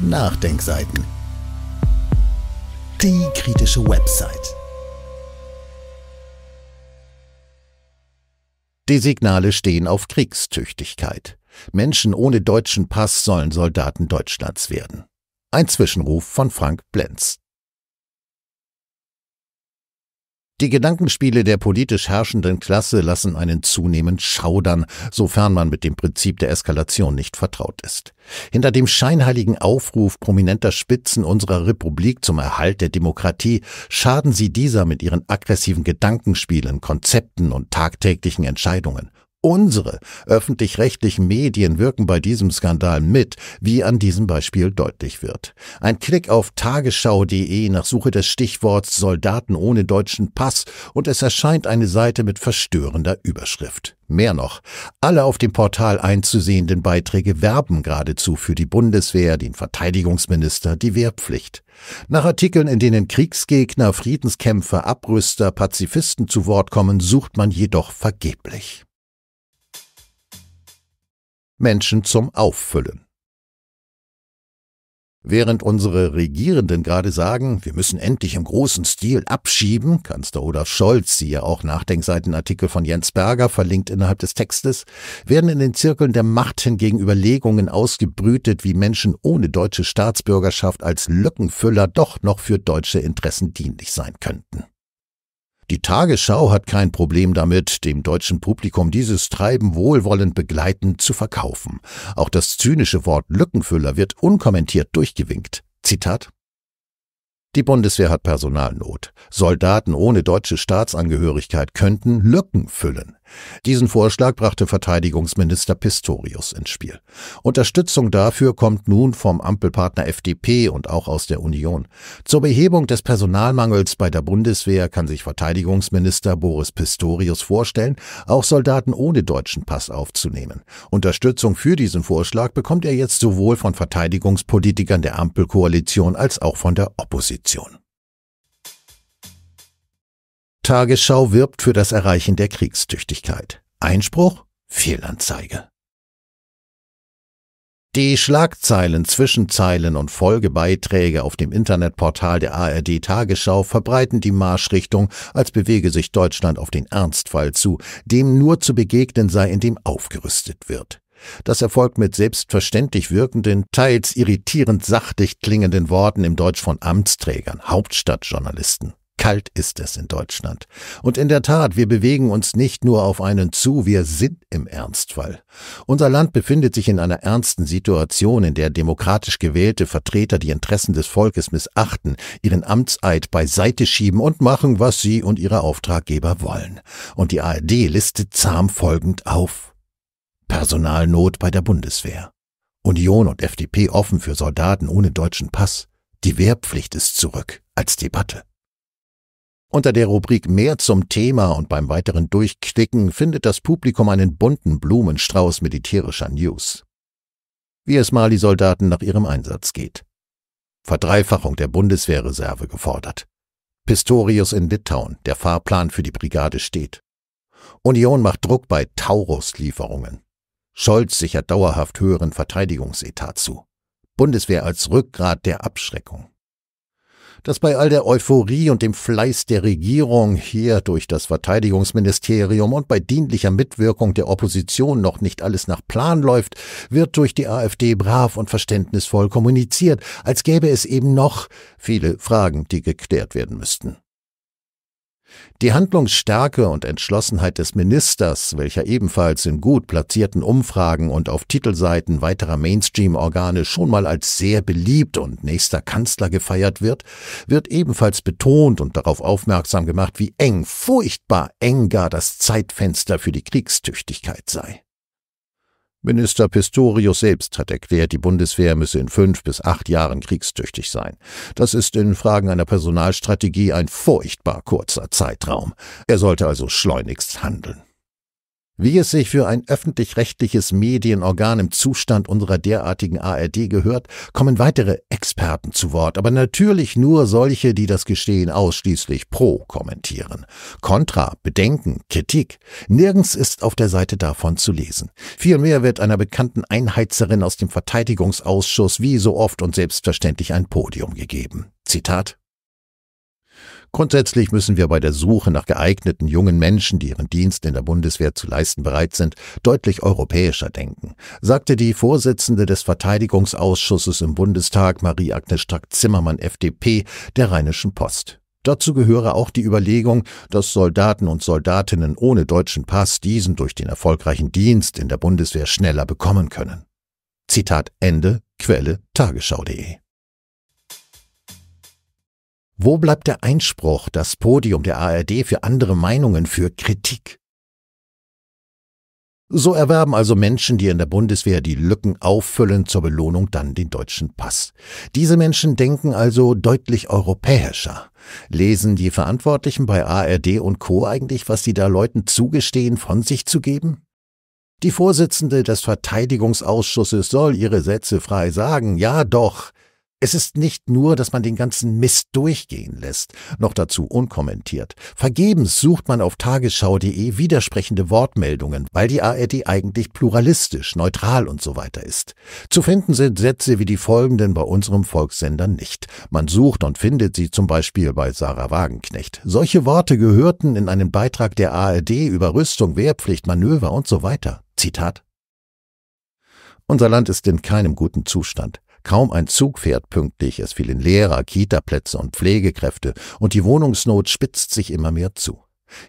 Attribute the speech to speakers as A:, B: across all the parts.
A: Nachdenkseiten. Die kritische Website. Die Signale stehen auf Kriegstüchtigkeit. Menschen ohne deutschen Pass sollen Soldaten Deutschlands werden. Ein Zwischenruf von Frank Blenz. Die Gedankenspiele der politisch herrschenden Klasse lassen einen zunehmend schaudern, sofern man mit dem Prinzip der Eskalation nicht vertraut ist. Hinter dem scheinheiligen Aufruf prominenter Spitzen unserer Republik zum Erhalt der Demokratie schaden sie dieser mit ihren aggressiven Gedankenspielen, Konzepten und tagtäglichen Entscheidungen. Unsere öffentlich-rechtlichen Medien wirken bei diesem Skandal mit, wie an diesem Beispiel deutlich wird. Ein Klick auf tagesschau.de nach Suche des Stichworts Soldaten ohne deutschen Pass und es erscheint eine Seite mit verstörender Überschrift. Mehr noch, alle auf dem Portal einzusehenden Beiträge werben geradezu für die Bundeswehr, den Verteidigungsminister, die Wehrpflicht. Nach Artikeln, in denen Kriegsgegner, Friedenskämpfer, Abrüster, Pazifisten zu Wort kommen, sucht man jedoch vergeblich. Menschen zum Auffüllen. Während unsere Regierenden gerade sagen, wir müssen endlich im großen Stil abschieben, Kanzler Olaf Scholz, siehe auch Nachdenkseitenartikel von Jens Berger, verlinkt innerhalb des Textes, werden in den Zirkeln der Macht hingegen Überlegungen ausgebrütet, wie Menschen ohne deutsche Staatsbürgerschaft als Lückenfüller doch noch für deutsche Interessen dienlich sein könnten. Die Tagesschau hat kein Problem damit, dem deutschen Publikum dieses Treiben wohlwollend begleitend zu verkaufen. Auch das zynische Wort Lückenfüller wird unkommentiert durchgewinkt. Zitat die Bundeswehr hat Personalnot. Soldaten ohne deutsche Staatsangehörigkeit könnten Lücken füllen. Diesen Vorschlag brachte Verteidigungsminister Pistorius ins Spiel. Unterstützung dafür kommt nun vom Ampelpartner FDP und auch aus der Union. Zur Behebung des Personalmangels bei der Bundeswehr kann sich Verteidigungsminister Boris Pistorius vorstellen, auch Soldaten ohne deutschen Pass aufzunehmen. Unterstützung für diesen Vorschlag bekommt er jetzt sowohl von Verteidigungspolitikern der Ampelkoalition als auch von der Opposition. Tagesschau wirbt für das Erreichen der Kriegstüchtigkeit. Einspruch? Fehlanzeige. Die Schlagzeilen, Zwischenzeilen und Folgebeiträge auf dem Internetportal der ARD Tagesschau verbreiten die Marschrichtung, als bewege sich Deutschland auf den Ernstfall zu, dem nur zu begegnen sei, indem aufgerüstet wird. Das erfolgt mit selbstverständlich wirkenden, teils irritierend sachdicht klingenden Worten im Deutsch von Amtsträgern, Hauptstadtjournalisten. Kalt ist es in Deutschland. Und in der Tat, wir bewegen uns nicht nur auf einen zu, wir sind im Ernstfall. Unser Land befindet sich in einer ernsten Situation, in der demokratisch gewählte Vertreter die Interessen des Volkes missachten, ihren Amtseid beiseite schieben und machen, was sie und ihre Auftraggeber wollen. Und die ARD listet zahm folgend auf. Personalnot bei der Bundeswehr. Union und FDP offen für Soldaten ohne deutschen Pass. Die Wehrpflicht ist zurück als Debatte. Unter der Rubrik Mehr zum Thema und beim weiteren Durchklicken findet das Publikum einen bunten Blumenstrauß militärischer News. Wie es Mali-Soldaten nach ihrem Einsatz geht. Verdreifachung der Bundeswehrreserve gefordert. Pistorius in Litauen, der Fahrplan für die Brigade steht. Union macht Druck bei Taurus-Lieferungen. Scholz sichert dauerhaft höheren Verteidigungsetat zu. Bundeswehr als Rückgrat der Abschreckung dass bei all der Euphorie und dem Fleiß der Regierung hier durch das Verteidigungsministerium und bei dienlicher Mitwirkung der Opposition noch nicht alles nach Plan läuft, wird durch die AfD brav und verständnisvoll kommuniziert, als gäbe es eben noch viele Fragen, die geklärt werden müssten. Die Handlungsstärke und Entschlossenheit des Ministers, welcher ebenfalls in gut platzierten Umfragen und auf Titelseiten weiterer Mainstream-Organe schon mal als sehr beliebt und nächster Kanzler gefeiert wird, wird ebenfalls betont und darauf aufmerksam gemacht, wie eng, furchtbar eng gar das Zeitfenster für die Kriegstüchtigkeit sei. Minister Pistorius selbst hat erklärt, die Bundeswehr müsse in fünf bis acht Jahren kriegstüchtig sein. Das ist in Fragen einer Personalstrategie ein furchtbar kurzer Zeitraum. Er sollte also schleunigst handeln. Wie es sich für ein öffentlich-rechtliches Medienorgan im Zustand unserer derartigen ARD gehört, kommen weitere Experten zu Wort, aber natürlich nur solche, die das Geschehen ausschließlich pro kommentieren. Kontra, Bedenken, Kritik, nirgends ist auf der Seite davon zu lesen. Vielmehr wird einer bekannten Einheizerin aus dem Verteidigungsausschuss wie so oft und selbstverständlich ein Podium gegeben. Zitat Grundsätzlich müssen wir bei der Suche nach geeigneten jungen Menschen, die ihren Dienst in der Bundeswehr zu leisten bereit sind, deutlich europäischer denken, sagte die Vorsitzende des Verteidigungsausschusses im Bundestag Marie-Agnes Strack-Zimmermann FDP der Rheinischen Post. Dazu gehöre auch die Überlegung, dass Soldaten und Soldatinnen ohne deutschen Pass diesen durch den erfolgreichen Dienst in der Bundeswehr schneller bekommen können. Zitat Ende, Quelle tagesschau.de wo bleibt der Einspruch, das Podium der ARD für andere Meinungen, für Kritik? So erwerben also Menschen, die in der Bundeswehr die Lücken auffüllen, zur Belohnung dann den deutschen Pass. Diese Menschen denken also deutlich europäischer. Lesen die Verantwortlichen bei ARD und Co eigentlich, was sie da Leuten zugestehen, von sich zu geben? Die Vorsitzende des Verteidigungsausschusses soll ihre Sätze frei sagen. Ja doch, es ist nicht nur, dass man den ganzen Mist durchgehen lässt, noch dazu unkommentiert. Vergebens sucht man auf tagesschau.de widersprechende Wortmeldungen, weil die ARD eigentlich pluralistisch, neutral und so weiter ist. Zu finden sind Sätze wie die folgenden bei unserem Volkssender nicht. Man sucht und findet sie zum Beispiel bei Sarah Wagenknecht. Solche Worte gehörten in einem Beitrag der ARD über Rüstung, Wehrpflicht, Manöver und so weiter. Zitat unser Land ist in keinem guten Zustand. Kaum ein Zug fährt pünktlich, es fehlen Lehrer, Kitaplätze und Pflegekräfte, und die Wohnungsnot spitzt sich immer mehr zu.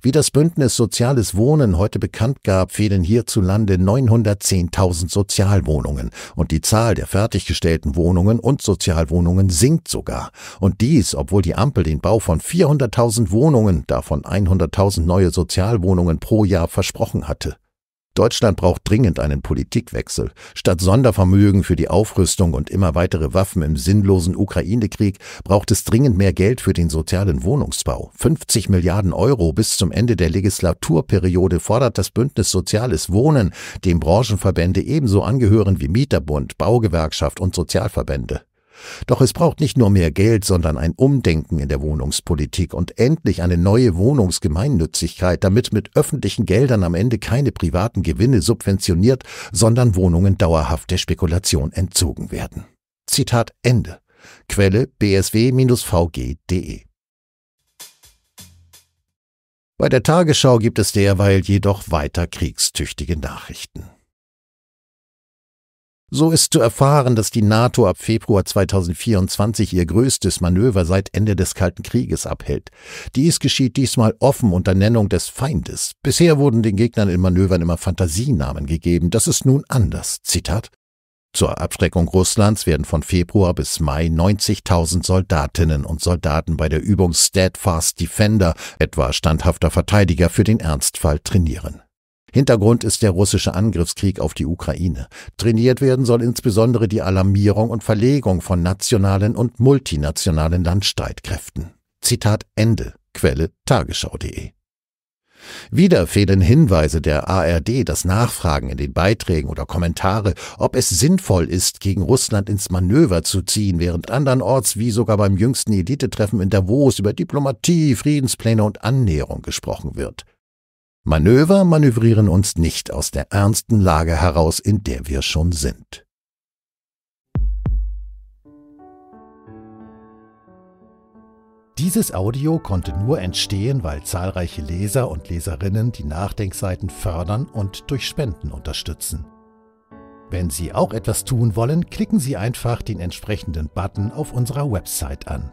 A: Wie das Bündnis Soziales Wohnen heute bekannt gab, fehlen hierzulande 910.000 Sozialwohnungen und die Zahl der fertiggestellten Wohnungen und Sozialwohnungen sinkt sogar. Und dies, obwohl die Ampel den Bau von 400.000 Wohnungen, davon 100.000 neue Sozialwohnungen pro Jahr versprochen hatte. Deutschland braucht dringend einen Politikwechsel. Statt Sondervermögen für die Aufrüstung und immer weitere Waffen im sinnlosen Ukraine-Krieg braucht es dringend mehr Geld für den sozialen Wohnungsbau. 50 Milliarden Euro bis zum Ende der Legislaturperiode fordert das Bündnis Soziales Wohnen, dem Branchenverbände ebenso angehören wie Mieterbund, Baugewerkschaft und Sozialverbände. Doch es braucht nicht nur mehr Geld, sondern ein Umdenken in der Wohnungspolitik und endlich eine neue Wohnungsgemeinnützigkeit, damit mit öffentlichen Geldern am Ende keine privaten Gewinne subventioniert, sondern Wohnungen dauerhaft der Spekulation entzogen werden. Zitat Ende. Quelle bsw-vg.de Bei der Tagesschau gibt es derweil jedoch weiter kriegstüchtige Nachrichten. So ist zu erfahren, dass die NATO ab Februar 2024 ihr größtes Manöver seit Ende des Kalten Krieges abhält. Dies geschieht diesmal offen unter Nennung des Feindes. Bisher wurden den Gegnern in Manövern immer Fantasienamen gegeben. Das ist nun anders. Zitat. Zur Abschreckung Russlands werden von Februar bis Mai 90.000 Soldatinnen und Soldaten bei der Übung Steadfast Defender, etwa standhafter Verteidiger, für den Ernstfall trainieren. Hintergrund ist der russische Angriffskrieg auf die Ukraine. Trainiert werden soll insbesondere die Alarmierung und Verlegung von nationalen und multinationalen Landstreitkräften. Zitat Ende. Quelle tagesschau.de wieder fehlen Hinweise der ARD, das Nachfragen in den Beiträgen oder Kommentare, ob es sinnvoll ist, gegen Russland ins Manöver zu ziehen, während andernorts wie sogar beim jüngsten Elitetreffen in Davos über Diplomatie, Friedenspläne und Annäherung gesprochen wird. Manöver manövrieren uns nicht aus der ernsten Lage heraus, in der wir schon sind. Dieses Audio konnte nur entstehen, weil zahlreiche Leser und Leserinnen die Nachdenkseiten fördern und durch Spenden unterstützen. Wenn Sie auch etwas tun wollen, klicken Sie einfach den entsprechenden Button auf unserer Website an.